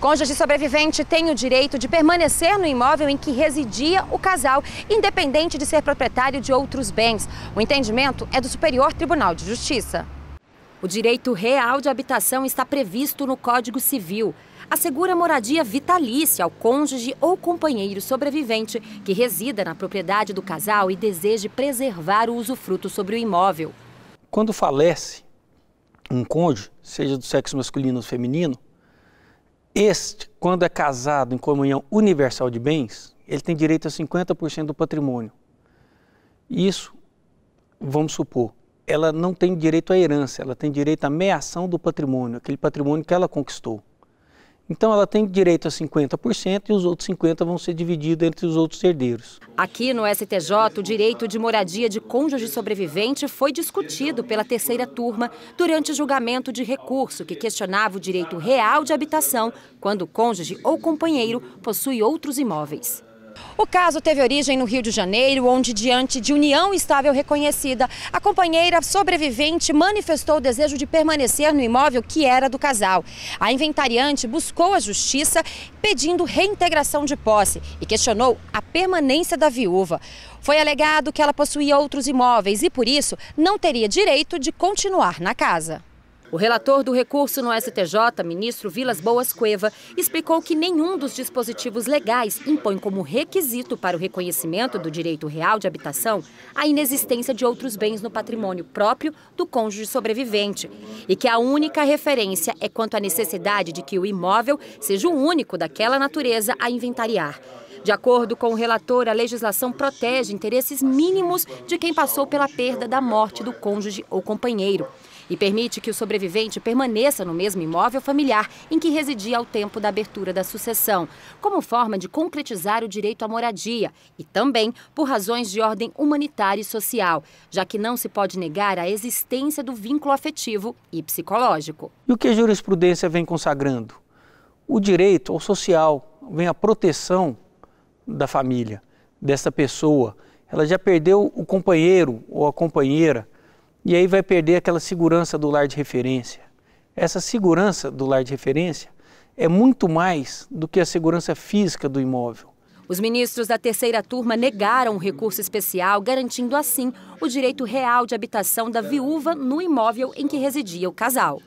Cônjuge sobrevivente tem o direito de permanecer no imóvel em que residia o casal, independente de ser proprietário de outros bens. O entendimento é do Superior Tribunal de Justiça. O direito real de habitação está previsto no Código Civil. Assegura moradia vitalícia ao cônjuge ou companheiro sobrevivente que resida na propriedade do casal e deseje preservar o usufruto sobre o imóvel. Quando falece um cônjuge, seja do sexo masculino ou feminino, este, quando é casado em comunhão universal de bens, ele tem direito a 50% do patrimônio. Isso, vamos supor, ela não tem direito à herança, ela tem direito à meação do patrimônio, aquele patrimônio que ela conquistou. Então ela tem direito a 50% e os outros 50 vão ser divididos entre os outros herdeiros. Aqui no STJ, o direito de moradia de cônjuge sobrevivente foi discutido pela terceira turma durante o julgamento de recurso que questionava o direito real de habitação quando o cônjuge ou companheiro possui outros imóveis. O caso teve origem no Rio de Janeiro, onde, diante de união estável reconhecida, a companheira sobrevivente manifestou o desejo de permanecer no imóvel que era do casal. A inventariante buscou a justiça pedindo reintegração de posse e questionou a permanência da viúva. Foi alegado que ela possuía outros imóveis e, por isso, não teria direito de continuar na casa. O relator do recurso no STJ, ministro Vilas Boas Cueva, explicou que nenhum dos dispositivos legais impõe como requisito para o reconhecimento do direito real de habitação a inexistência de outros bens no patrimônio próprio do cônjuge sobrevivente e que a única referência é quanto à necessidade de que o imóvel seja o único daquela natureza a inventariar. De acordo com o relator, a legislação protege interesses mínimos de quem passou pela perda da morte do cônjuge ou companheiro e permite que o sobrevivente permaneça no mesmo imóvel familiar em que residia ao tempo da abertura da sucessão, como forma de concretizar o direito à moradia e também por razões de ordem humanitária e social, já que não se pode negar a existência do vínculo afetivo e psicológico. E o que a jurisprudência vem consagrando? O direito ao social vem a proteção da família, dessa pessoa. Ela já perdeu o companheiro ou a companheira, e aí vai perder aquela segurança do lar de referência. Essa segurança do lar de referência é muito mais do que a segurança física do imóvel. Os ministros da terceira turma negaram o recurso especial, garantindo assim o direito real de habitação da viúva no imóvel em que residia o casal.